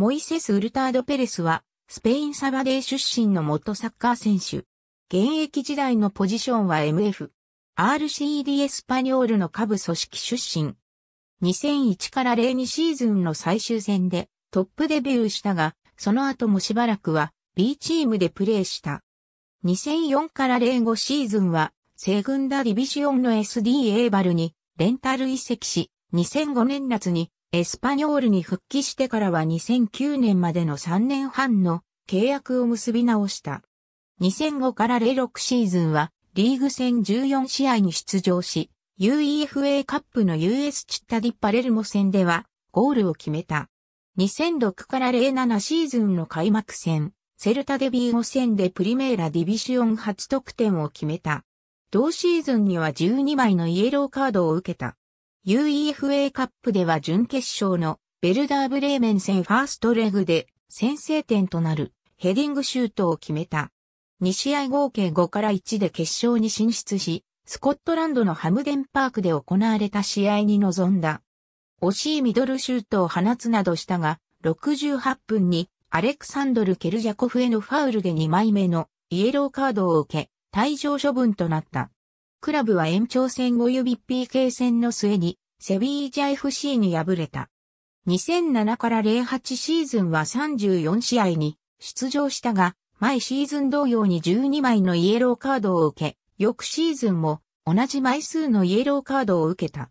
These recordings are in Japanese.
モイセス・ウルタード・ペレスは、スペイン・サバデー出身の元サッカー選手。現役時代のポジションは MF。RCD エスパニョールの下部組織出身。2001から02シーズンの最終戦でトップデビューしたが、その後もしばらくは B チームでプレーした。2004から05シーズンは、セグンダディビジオンの SD エーバルにレンタル移籍し、2005年夏にエスパニョールに復帰してからは2009年までの3年半の契約を結び直した。2005から06シーズンはリーグ戦14試合に出場し、UEFA カップの US チッタディ・ッパレルモ戦ではゴールを決めた。2006から07シーズンの開幕戦、セルタデビーモ戦でプリメーラディビシオン初得点を決めた。同シーズンには12枚のイエローカードを受けた。UEFA カップでは準決勝のベルダーブレーメン戦ファーストレグで先制点となるヘディングシュートを決めた。2試合合計5から1で決勝に進出し、スコットランドのハムデンパークで行われた試合に臨んだ。惜しいミドルシュートを放つなどしたが、68分にアレクサンドル・ケルジャコフへのファウルで2枚目のイエローカードを受け、退場処分となった。クラブは延長戦及び PK 戦の末に、セビージャ FC に敗れた。2007から08シーズンは34試合に出場したが、毎シーズン同様に12枚のイエローカードを受け、翌シーズンも同じ枚数のイエローカードを受けた。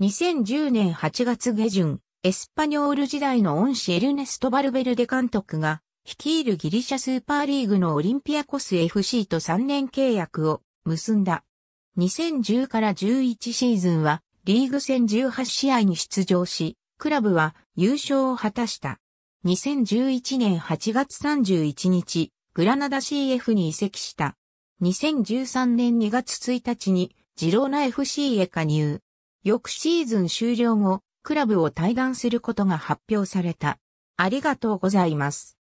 2010年8月下旬、エスパニョール時代の恩師エルネスト・バルベルデ監督が、率いるギリシャスーパーリーグのオリンピアコス FC と3年契約を結んだ。2010から11シーズンはリーグ戦18試合に出場し、クラブは優勝を果たした。2011年8月31日、グラナダ CF に移籍した。2013年2月1日にジローナ FC へ加入。翌シーズン終了後、クラブを退団することが発表された。ありがとうございます。